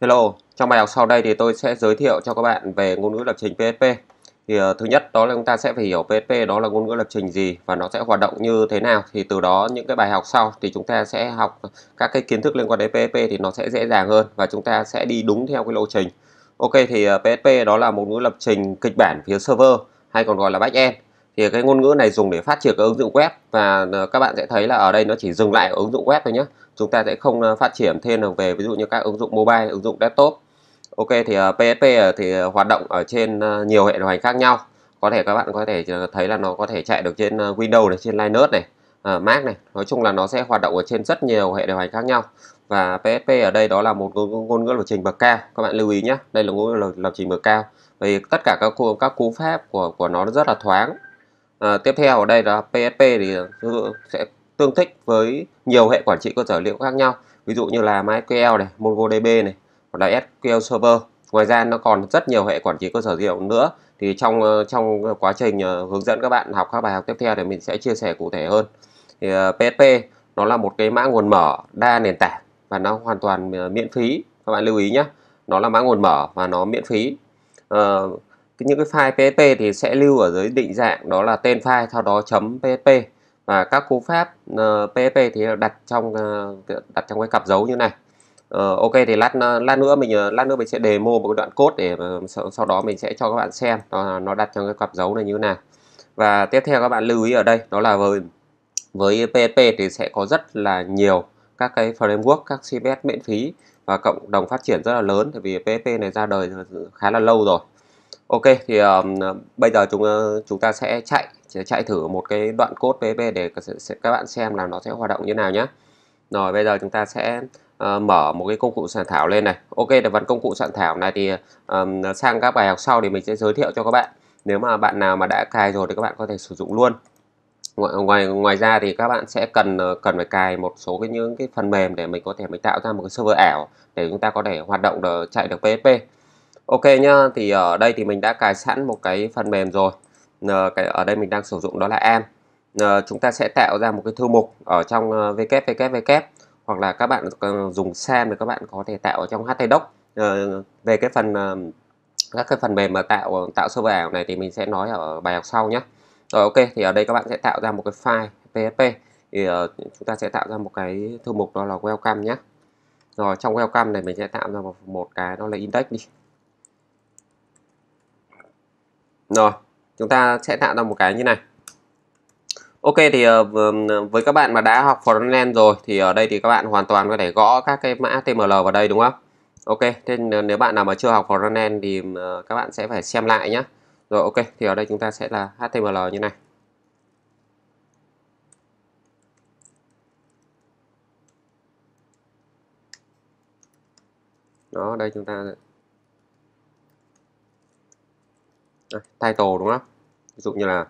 Hello, trong bài học sau đây thì tôi sẽ giới thiệu cho các bạn về ngôn ngữ lập trình PHP. Thì uh, thứ nhất đó là chúng ta sẽ phải hiểu PHP đó là ngôn ngữ lập trình gì và nó sẽ hoạt động như thế nào. Thì từ đó những cái bài học sau thì chúng ta sẽ học các cái kiến thức liên quan đến PHP thì nó sẽ dễ dàng hơn và chúng ta sẽ đi đúng theo cái lộ trình. Ok thì uh, ờ, PHP đó là một ngôn ngữ lập trình kịch bản phía server hay còn gọi là backend thì cái ngôn ngữ này dùng để phát triển các ứng dụng web và ờ, các bạn sẽ thấy là ở đây nó chỉ dừng lại ở ứng dụng web thôi nhé chúng ta sẽ không ờ, phát triển thêm về ví dụ như các ứng dụng mobile ứng dụng desktop ok thì psp ờ, thì hoạt động ở trên nhiều hệ điều hành khác nhau có thể các bạn có thể thấy là nó có thể chạy được trên Windows này trên Linux này Mac này nói chung là nó sẽ hoạt động ở trên rất nhiều hệ điều hành khác nhau và psp ở đây đó là một ngôn ngữ lập trình bậc cao các bạn lưu ý nhé đây là ngôn ngữ lập trình bậc cao vì tất cả các cú, các cú pháp của của nó rất là thoáng à, tiếp theo ở đây là PSP thì sẽ tương thích với nhiều hệ quản trị cơ sở liệu khác nhau ví dụ như là MySQL này, MongoDB này hoặc là SQL Server ngoài ra nó còn rất nhiều hệ quản trị cơ sở dữ liệu nữa thì trong ờ, trong quá trình ờ, hướng dẫn các bạn học các bài học tiếp theo thì mình sẽ chia sẻ cụ thể hơn thì PSP nó là một cái mã nguồn mở đa nền tảng và nó hoàn toàn miễn phí các bạn lưu ý nhé nó là mã nguồn mở và nó miễn phí uh, những cái file PHP thì sẽ lưu ở dưới định dạng đó là tên file sau đó chấm PHP và các cú pháp uh, ờ, PHP thì đặt trong uh, đặt trong cái cặp dấu như này uh, ok thì lát lát nữa mình lát nữa mình sẽ demo một cái đoạn code để sau, sau đó mình sẽ cho các bạn xem nó, nó đặt trong cái cặp dấu này như thế nào và tiếp theo các bạn lưu ý ở đây đó là với với PHP thì sẽ có rất là nhiều các cái framework các CVS miễn phí và cộng đồng phát triển rất là lớn tại vì PHP này ra đời khá là lâu rồi Ok thì um, bây giờ chúng ờ, chúng ta sẽ chạy sẽ chạy thử một cái đoạn code PHP để các bạn xem là nó sẽ hoạt động như nào nhé. Rồi bây giờ chúng ta sẽ uh, mở một cái công cụ soạn thảo lên này. Ok để phần công cụ soạn thảo này thì um, sang các bài học sau thì mình sẽ giới thiệu cho các bạn. Nếu mà bạn nào mà đã cài rồi thì các bạn có thể sử dụng luôn. Ngoài ngoài, ngoài ra thì các bạn sẽ cần cần phải cài một số cái những cái phần mềm để mình có thể mình tạo ra một cái server ảo để chúng ta có thể hoạt động được chạy được PHP ok nhá thì ở đây thì mình đã cài sẵn một cái phần mềm rồi ờ, cái ở đây mình đang sử dụng đó là em ờ, chúng ta sẽ tạo ra một cái thư mục ở trong www ờ, hoặc là các bạn dùng Xem thì các bạn có thể tạo ở trong HTDoc về cái phần các cái phần mềm mà tạo tạo server ảo này thì mình sẽ nói ở bài học sau nhé rồi ok thì ở đây các bạn sẽ tạo ra một cái file PHP thì chúng ta sẽ tạo ra một cái thư mục đó là welcome nhé rồi trong welcome này mình sẽ tạo ra một, một cái đó là index đi rồi chúng ta sẽ tạo ra một cái như này Ok thì ờ, với các bạn mà đã học frontend rồi thì ở đây thì các bạn hoàn toàn có thể gõ các cái mã TML vào đây đúng không? Ok, thế nếu bạn nào mà chưa học frontend thì ờ, các bạn sẽ phải xem lại nhé. Rồi ok, thì ở đây chúng ta sẽ là HTML như này. Đó, đây chúng ta Ờ, title đúng không ví dụ như là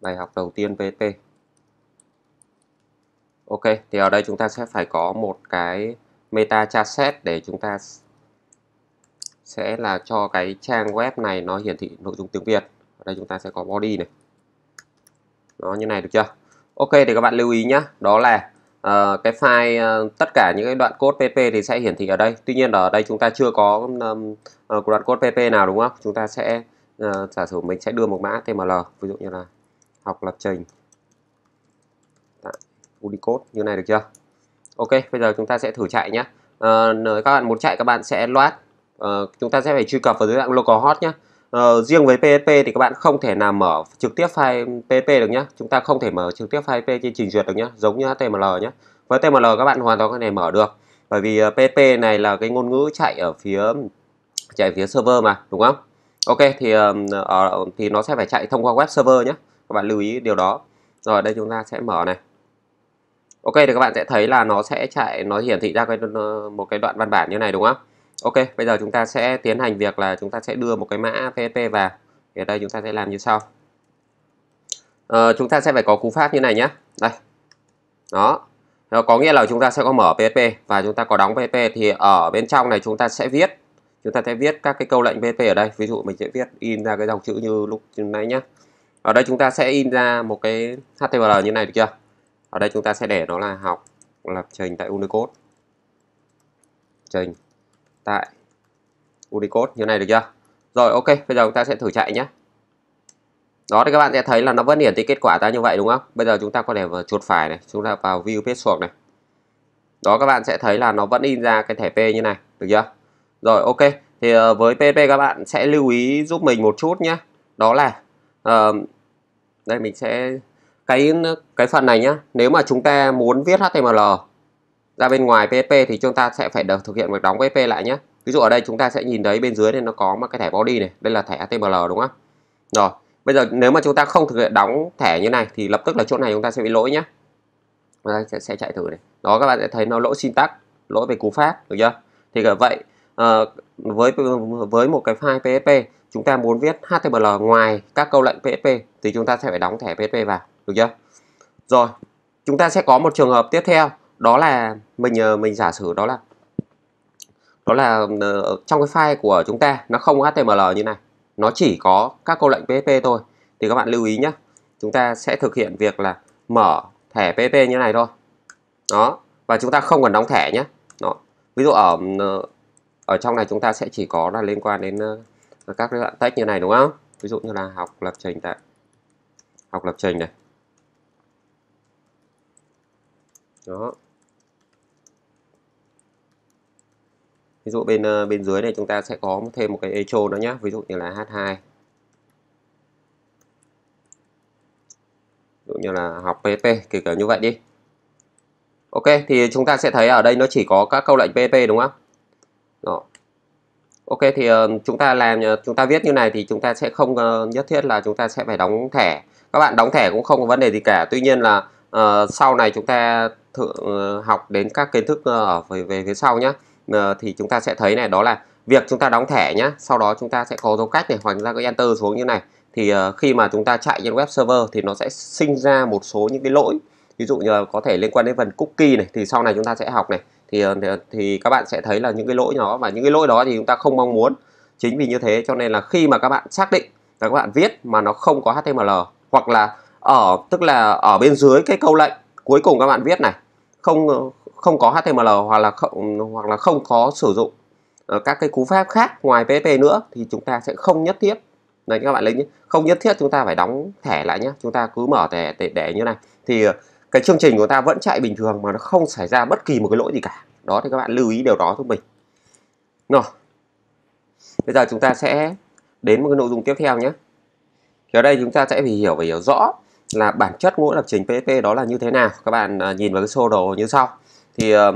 bài học đầu tiên VT ok thì ở đây chúng ta sẽ phải có một cái meta charset để chúng ta sẽ là cho cái trang web này nó hiển thị nội dung tiếng Việt ở đây chúng ta sẽ có body này nó như này được chưa ok thì các bạn lưu ý nhé đó là Ờ, cái file ờ, tất cả những cái đoạn code PP thì sẽ hiển thị ở đây tuy nhiên ở đây chúng ta chưa có um, uh, đoạn code PP nào đúng không chúng ta sẽ uh, giả sử mình sẽ đưa một mã TML ví dụ như là học lập trình dạ, Unicode như này được chưa Ok bây giờ chúng ta sẽ thử chạy nhé uh, các bạn muốn chạy các bạn sẽ load uh, chúng ta sẽ phải truy cập vào dưới dạng localhost nhé Ờ, riêng với PHP thì các bạn không thể nào mở trực tiếp file PHP được nhé chúng ta không thể mở trực tiếp file PHP trên trình duyệt được nhé giống như HTML nhé với HTML các bạn hoàn toàn có thể mở được bởi vì PHP ờ, này là cái ngôn ngữ chạy ở phía chạy phía server mà đúng không Ok thì ở ờ, thì nó sẽ phải chạy thông qua web server nhé các bạn lưu ý điều đó rồi đây chúng ta sẽ mở này Ok thì các bạn sẽ thấy là nó sẽ chạy nó hiển thị ra cái một cái đoạn văn bản như này đúng không Ok, bây giờ chúng ta sẽ tiến hành việc là chúng ta sẽ đưa một cái mã PHP vào. Thì ở đây chúng ta sẽ làm như sau. Ờ, chúng ta sẽ phải có cú pháp như này nhé. Đây. Đó. Đó. Có nghĩa là chúng ta sẽ có mở PHP và chúng ta có đóng PHP thì ở bên trong này chúng ta sẽ viết. Chúng ta sẽ viết các cái câu lệnh PHP ở đây. Ví dụ mình sẽ viết in ra cái dòng chữ như lúc nãy nhé. Ở đây chúng ta sẽ in ra một cái HTML như này được chưa? Ở đây chúng ta sẽ để nó là học lập trình tại Unicode. Trình tại Unicode như này được chưa rồi ok bây giờ chúng ta sẽ thử chạy nhé đó thì các bạn sẽ thấy là nó vẫn hiển thị kết quả ra như vậy đúng không bây giờ chúng ta có thể vào chuột phải này chúng ta vào view page source này đó các bạn sẽ thấy là nó vẫn in ra cái thẻ P như này được chưa rồi ok thì ờ, với PHP các bạn sẽ lưu ý giúp mình một chút nhé đó là uh, đây mình sẽ cái cái phần này nhá nếu mà chúng ta muốn viết HTML ra bên ngoài PSP thì chúng ta sẽ phải được thực hiện việc đóng PSP lại nhé ví dụ ở đây chúng ta sẽ nhìn thấy bên dưới này nó có một cái thẻ body này đây là thẻ ATML đúng không rồi bây giờ nếu mà chúng ta không thực hiện đóng thẻ như này thì lập tức là chỗ này chúng ta sẽ bị lỗi nhé đây sẽ, sẽ chạy thử này đó các bạn sẽ thấy nó lỗi syntax lỗi về cú pháp được chưa thì cả vậy à, với với một cái file PSP chúng ta muốn viết HTML ngoài các câu lệnh PSP thì chúng ta sẽ phải đóng thẻ PSP vào được chưa rồi chúng ta sẽ có một trường hợp tiếp theo đó là mình ờ, mình giả sử đó là đó là ờ, trong cái file của chúng ta nó không HTML như này nó chỉ có các câu lệnh PHP thôi thì các bạn lưu ý nhé chúng ta sẽ thực hiện việc là mở thẻ PHP như này thôi đó và chúng ta không cần đóng thẻ nhé đó. ví dụ ở ờ, ở trong này chúng ta sẽ chỉ có là liên quan đến các đoạn text như này đúng không ví dụ như là học lập trình tại học lập trình này đó ví dụ bên ờ, bên dưới này chúng ta sẽ có thêm một cái echo nữa nhé ví dụ như là h2 dụ như là học pp kể cả như vậy đi Ok thì chúng ta sẽ thấy ở đây nó chỉ có các câu lệnh pp đúng không Đó. Ok thì ờ, chúng ta làm ờ, chúng ta viết như này thì chúng ta sẽ không nhất thiết là chúng ta sẽ phải đóng thẻ các bạn đóng thẻ cũng không có vấn đề gì cả Tuy nhiên là uh, sau này chúng ta thử, uh, học đến các kiến thức uh, về, về phía sau nhé Ờ, thì chúng ta sẽ thấy này đó là việc chúng ta đóng thẻ nhé sau đó chúng ta sẽ có dấu cách này hoặc chúng ta có enter xuống như này thì ờ, khi mà chúng ta chạy trên web server thì nó sẽ sinh ra một số những cái lỗi ví dụ như là có thể liên quan đến phần cookie này thì sau này chúng ta sẽ học này thì ờ, thì, các bạn sẽ thấy là những cái lỗi nhỏ và những cái lỗi đó thì chúng ta không mong muốn chính vì như thế cho nên là khi mà các bạn xác định là các bạn viết mà nó không có html hoặc là ở tức là ở bên dưới cái câu lệnh cuối cùng các bạn viết này không không có HTML hoặc là không hoặc là không có sử dụng ờ, các cái cú pháp khác ngoài PHP nữa thì chúng ta sẽ không nhất thiết này các bạn lấy nhé không nhất thiết chúng ta phải đóng thẻ lại nhé chúng ta cứ mở thẻ để, để như này thì ờ, cái chương trình của ta vẫn chạy bình thường mà nó không xảy ra bất kỳ một cái lỗi gì cả đó thì các bạn lưu ý điều đó giúp mình rồi bây giờ chúng ta sẽ đến một cái nội dung tiếp theo nhé thì ở đây chúng ta sẽ phải hiểu và hiểu rõ là bản chất ngũ lập trình PHP đó là như thế nào các bạn ờ, nhìn vào cái sơ đồ như sau thì uh,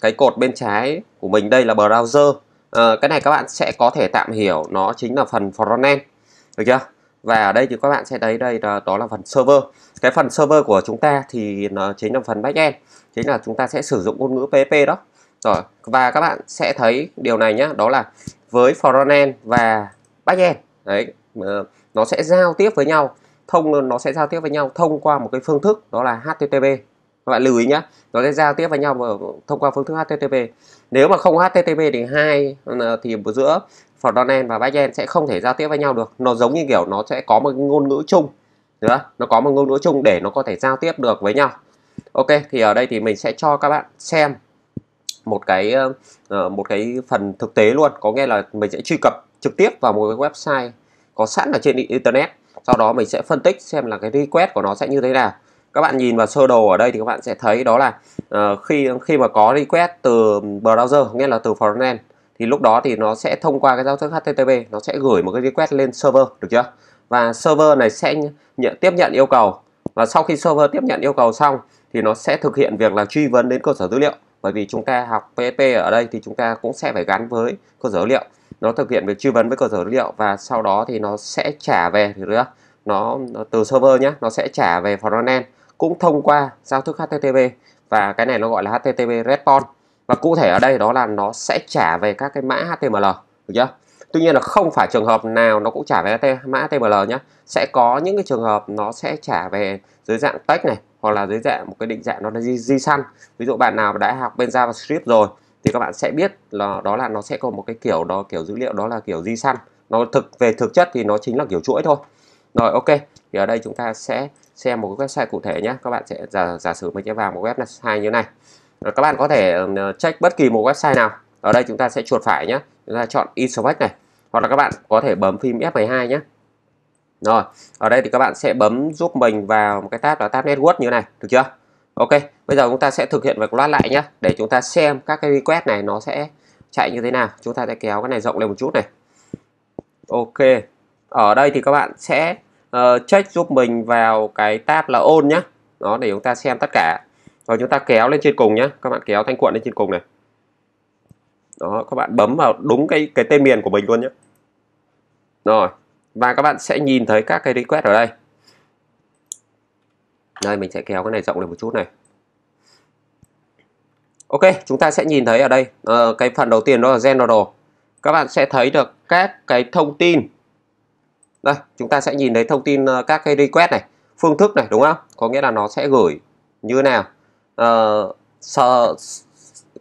cái cột bên trái của mình đây là browser uh, cái này các bạn sẽ có thể tạm hiểu nó chính là phần frontend được chưa và ở đây thì các bạn sẽ thấy đây là đó là phần server cái phần server của chúng ta thì nó chính là phần backend chính là chúng ta sẽ sử dụng ngôn ngữ PHP đó rồi và các bạn sẽ thấy điều này nhé đó là với frontend và backend đấy nó sẽ giao tiếp với nhau thông nó sẽ giao tiếp với nhau thông qua một cái phương thức đó là HTTP các bạn lưu ý nhé nó sẽ giao tiếp với nhau thông qua phương thức http nếu mà không http thì hai ờ, thì giữa frontend và backend sẽ không thể giao tiếp với nhau được nó giống như kiểu nó sẽ có một ngôn ngữ chung nữa nó có một ngôn ngữ chung để nó có thể giao tiếp được với nhau ok thì ở đây thì mình sẽ cho các bạn xem một cái ờ, ờ, một cái phần thực tế luôn có nghĩa là mình sẽ truy cập trực tiếp vào một cái website có sẵn ở trên internet sau đó mình sẽ phân tích xem là cái request của nó sẽ như thế nào các bạn nhìn vào sơ đồ ở đây thì các bạn sẽ thấy đó là uh, khi khi mà có request từ browser nghĩa là từ frontend thì lúc đó thì nó sẽ thông qua cái giao thức HTTP nó sẽ gửi một cái request lên server được chưa và server này sẽ nhận tiếp nhận yêu cầu và sau khi server tiếp nhận yêu cầu xong thì nó sẽ thực hiện việc là truy vấn đến cơ sở dữ liệu bởi vì chúng ta học PHP ở đây thì chúng ta cũng sẽ phải gắn với cơ sở dữ liệu nó thực hiện việc truy vấn với cơ sở dữ liệu và sau đó thì nó sẽ trả về thì nữa nó, từ server nhé nó sẽ trả về frontend cũng thông qua giao thức HTTP và cái này nó gọi là HTTP response và cụ thể ở đây đó là nó sẽ trả về các cái mã HTML được chưa tuy nhiên là không phải trường hợp nào nó cũng trả về mã HTML nhé sẽ có những cái trường hợp nó sẽ trả về dưới dạng text này hoặc là dưới dạng một cái định dạng nó là JSON ví dụ bạn nào đã học bên JavaScript rồi thì các bạn sẽ biết là đó là nó sẽ có một cái kiểu đó kiểu dữ liệu đó là kiểu JSON nó thực về thực chất thì nó chính là kiểu chuỗi thôi rồi ok thì ở đây chúng ta sẽ xem một cái website cụ thể nhé các bạn sẽ giả, giả sử mình sẽ vào một website như này rồi các bạn có thể ừ, check bất kỳ một website nào ở đây chúng ta sẽ chuột phải nhé chúng ta chọn inspect này hoặc là các bạn có thể bấm phím F12 nhé rồi ở đây thì các bạn sẽ bấm giúp mình vào một cái tab là tab network như này được chưa ok bây giờ chúng ta sẽ thực hiện việc loát lại nhé để chúng ta xem các cái request này nó sẽ chạy như thế nào chúng ta sẽ kéo cái này rộng lên một chút này ok ở đây thì các bạn sẽ Ờ, check giúp mình vào cái tab là ôn nhé đó để chúng ta xem tất cả rồi chúng ta kéo lên trên cùng nhé các bạn kéo thanh cuộn lên trên cùng này đó các bạn bấm vào đúng cái cái tên miền của mình luôn nhé rồi và các bạn sẽ nhìn thấy các cái request ở đây đây mình sẽ kéo cái này rộng lên một chút này ok chúng ta sẽ nhìn thấy ở đây uh, cái phần đầu tiên đó là general các bạn sẽ thấy được các cái thông tin đây chúng ta sẽ nhìn thấy thông tin ờ, các cái request này phương thức này đúng không có nghĩa là nó sẽ gửi như nào uh,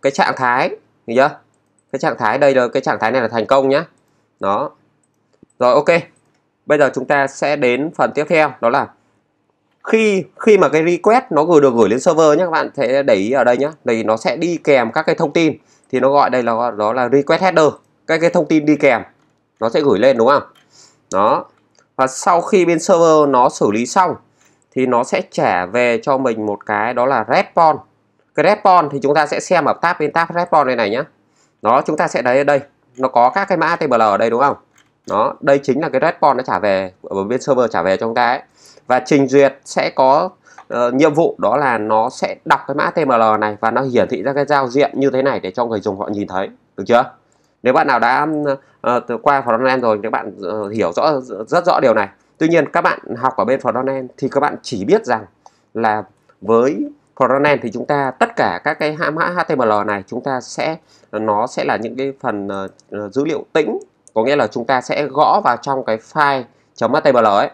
cái trạng thái hiểu chưa cái trạng thái đây là cái trạng thái này là thành công nhá đó rồi ok bây giờ chúng ta sẽ đến phần tiếp theo đó là khi khi mà cái request nó gửi được gửi lên server nhé các bạn sẽ để ý ở đây nhé thì nó sẽ đi kèm các cái thông tin thì nó gọi đây là đó là request header các cái thông tin đi kèm nó sẽ gửi lên đúng không đó và sau khi bên server nó xử lý xong thì nó sẽ trả về cho mình một cái đó là response cái response thì chúng ta sẽ xem ở tab bên tab response đây này nhé đó chúng ta sẽ thấy ở đây nó có các cái mã HTML ở đây đúng không đó đây chính là cái response nó trả về ở bên server trả về cho chúng ta ấy và trình duyệt sẽ có uh, nhiệm vụ đó là nó sẽ đọc cái mã HTML này và nó hiển thị ra cái giao diện như thế này để cho người dùng họ nhìn thấy được chưa nếu bạn nào đã uh, qua frontend rồi nếu bạn uh, hiểu rõ rất rõ điều này tuy nhiên các bạn học ở bên frontend thì các bạn chỉ biết rằng là với frontend thì chúng ta tất cả các cái mã HTML này chúng ta sẽ nó sẽ là những cái phần uh, dữ liệu tĩnh có nghĩa là chúng ta sẽ gõ vào trong cái file .html ấy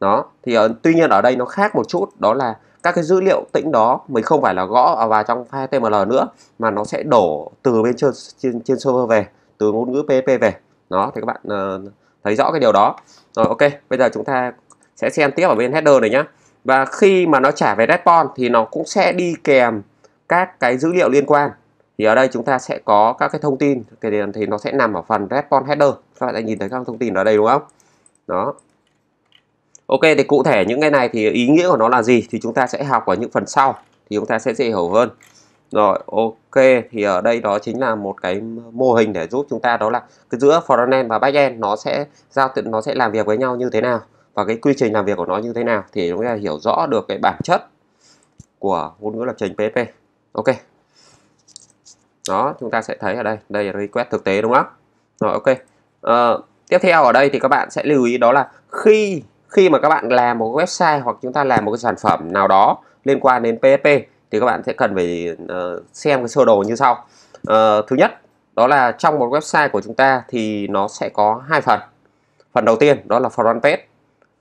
đó thì uh, tuy nhiên ở đây nó khác một chút đó là các cái dữ liệu tĩnh đó mình không phải là gõ vào trong file HTML nữa mà nó sẽ đổ từ bên trên trên, trên server về từ ngôn ngữ PHP về đó thì các bạn uh, thấy rõ cái điều đó rồi ok bây giờ chúng ta sẽ xem tiếp ở bên header này nhé và khi mà nó trả về response thì nó cũng sẽ đi kèm các cái dữ liệu liên quan thì ở đây chúng ta sẽ có các cái thông tin thì, thì nó sẽ nằm ở phần response header các bạn đã nhìn thấy các thông tin ở đây đúng không đó ok thì cụ thể những cái này thì ý nghĩa của nó là gì thì chúng ta sẽ học ở những phần sau thì chúng ta sẽ dễ hiểu hơn rồi ok thì ở đây đó chính là một cái mô hình để giúp chúng ta đó là cái giữa frontend và backend nó sẽ giao tự nó sẽ làm việc với nhau như thế nào và cái quy trình làm việc của nó như thế nào thì chúng ta hiểu rõ được cái bản chất của ngôn ngữ lập trình PHP. Ok. Đó, chúng ta sẽ thấy ở đây, đây là request thực tế đúng không? Rồi ok. À, tiếp theo ở đây thì các bạn sẽ lưu ý đó là khi khi mà các bạn làm một website hoặc chúng ta làm một cái sản phẩm nào đó liên quan đến PHP thì các bạn sẽ cần phải uh, xem cái sơ đồ như sau uh, thứ nhất đó là trong một website của chúng ta thì nó sẽ có hai phần phần đầu tiên đó là front page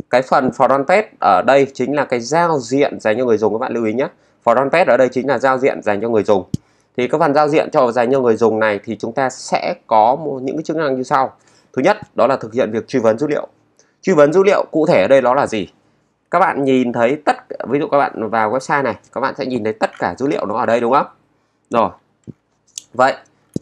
cái phần front page ở đây chính là cái giao diện dành cho người dùng các bạn lưu ý nhé front page ở đây chính là giao diện dành cho người dùng thì các phần giao diện cho dành cho người dùng này thì chúng ta sẽ có những cái chức năng như sau thứ nhất đó là thực hiện việc truy vấn dữ liệu truy vấn dữ liệu cụ thể ở đây đó là gì các bạn nhìn thấy tất ví dụ các bạn vào website này các bạn sẽ nhìn thấy tất cả dữ liệu nó ở đây đúng không rồi vậy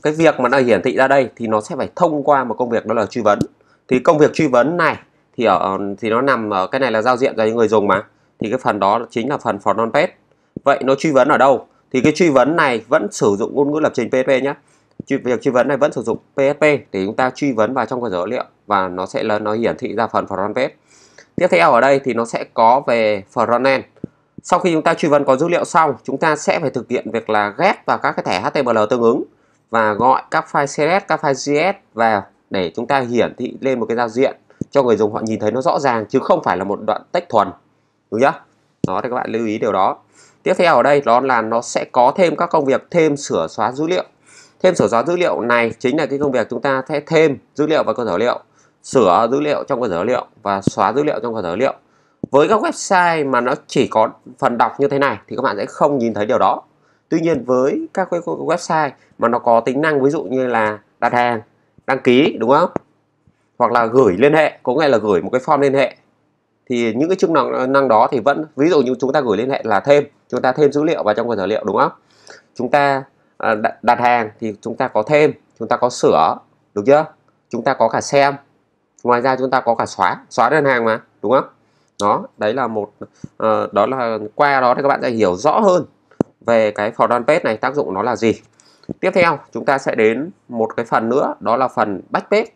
cái việc mà nó hiển thị ra đây thì nó sẽ phải thông qua một công việc đó là truy vấn thì công việc truy vấn này thì ở thì nó nằm ở cái này là giao diện cho những người dùng mà thì cái phần đó chính là phần front page vậy nó truy vấn ở đâu thì cái truy vấn này vẫn sử dụng ngôn ngữ lập trình PHP nhé việc truy vấn này vẫn sử dụng PHP để chúng ta truy vấn vào trong cơ sở dữ liệu và nó sẽ lớn nó hiển thị ra phần front page Tiếp theo ở đây thì nó sẽ có về frontend. Sau khi chúng ta truy vấn có dữ liệu xong, chúng ta sẽ phải thực hiện việc là ghép vào các cái thẻ HTML tương ứng và gọi các file CSS, các file JS vào để chúng ta hiển thị lên một cái giao diện cho người dùng họ nhìn thấy nó rõ ràng chứ không phải là một đoạn text thuần. Đúng chưa? Đó thì các bạn lưu ý điều đó. Tiếp theo ở đây đó là nó sẽ có thêm các công việc thêm sửa xóa dữ liệu. Thêm sửa xóa dữ liệu này chính là cái công việc chúng ta sẽ thêm dữ liệu vào cơ sở liệu sửa dữ liệu trong cơ sở liệu và xóa dữ liệu trong cơ sở liệu với các website mà nó chỉ có phần đọc như thế này thì các bạn sẽ không nhìn thấy điều đó tuy nhiên với các website mà nó có tính năng ví dụ như là đặt hàng đăng ký đúng không hoặc là gửi liên hệ có nghĩa là gửi một cái form liên hệ thì những cái chức năng năng đó thì vẫn ví dụ như chúng ta gửi liên hệ là thêm chúng ta thêm dữ liệu vào trong cơ sở liệu đúng không chúng ta à, đặt hàng thì chúng ta có thêm chúng ta có sửa được chưa chúng ta có cả xem ngoài ra chúng ta có cả xóa xóa đơn hàng mà đúng không đó đấy là một uh, đó là qua đó thì các bạn sẽ hiểu rõ hơn về cái front page này tác dụng nó là gì tiếp theo chúng ta sẽ đến một cái phần nữa đó là phần back page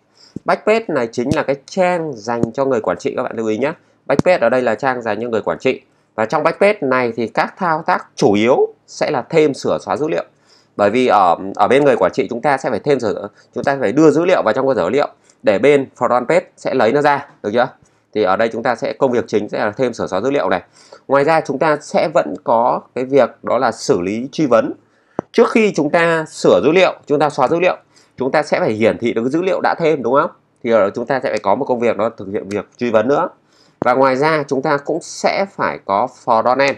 back page này chính là cái trang dành cho người quản trị các bạn lưu ý nhé back page ở đây là trang dành cho người quản trị và trong back page này thì các thao tác chủ yếu sẽ là thêm sửa xóa dữ liệu bởi vì ở ở bên người quản trị chúng ta sẽ phải thêm sửa chúng ta phải đưa dữ liệu vào trong cơ sở dữ liệu để bên front sẽ lấy nó ra được chưa thì ở đây chúng ta sẽ công việc chính sẽ là thêm sửa xóa dữ liệu này ngoài ra chúng ta sẽ vẫn có cái việc đó là xử lý truy vấn trước khi chúng ta sửa dữ liệu chúng ta xóa dữ liệu chúng ta sẽ phải hiển thị được dữ liệu đã thêm đúng không thì ở đó chúng ta sẽ phải có một công việc đó thực hiện việc truy vấn nữa và ngoài ra chúng ta cũng sẽ phải có for frontend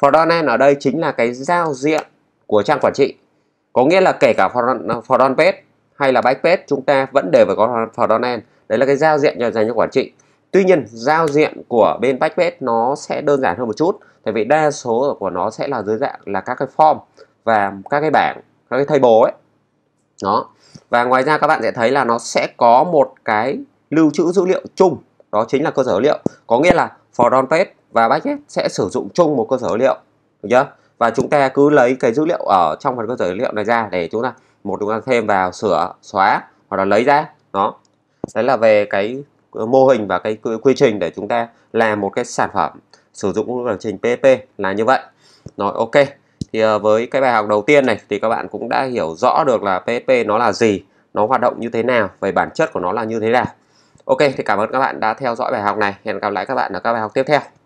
frontend ở đây chính là cái giao diện của trang quản trị có nghĩa là kể cả front, front page hay là backpage chúng ta vẫn đều phải có frontend đấy là cái giao diện dành cho quản trị tuy nhiên giao diện của bên backpage nó sẽ đơn giản hơn một chút tại vì đa số của nó sẽ là dưới dạng là các cái form và các cái bảng các cái table ấy đó và ngoài ra các bạn sẽ thấy là nó sẽ có một cái lưu trữ dữ liệu chung đó chính là cơ sở dữ liệu có nghĩa là front page và Backpage sẽ sử dụng chung một cơ sở dữ liệu được chưa và chúng ta cứ lấy cái dữ liệu ở trong phần cơ sở dữ liệu này ra để chúng ta một chúng ta thêm vào sửa xóa hoặc là lấy ra đó đấy là về cái mô hình và cái quy trình để chúng ta làm một cái sản phẩm sử dụng lập trình PHP là như vậy Nói ok thì ờ, với cái bài học đầu tiên này thì các bạn cũng đã hiểu rõ được là PHP nó là gì nó hoạt động như thế nào về bản chất của nó là như thế nào ok thì cảm ơn các bạn đã theo dõi bài học này hẹn gặp lại các bạn ở các bài học tiếp theo